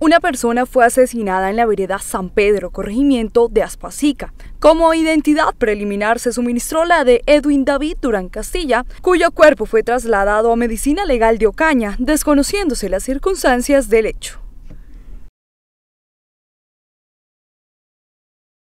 Una persona fue asesinada en la vereda San Pedro, corregimiento de Aspasica. Como identidad preliminar se suministró la de Edwin David Durán Castilla, cuyo cuerpo fue trasladado a Medicina Legal de Ocaña, desconociéndose las circunstancias del hecho.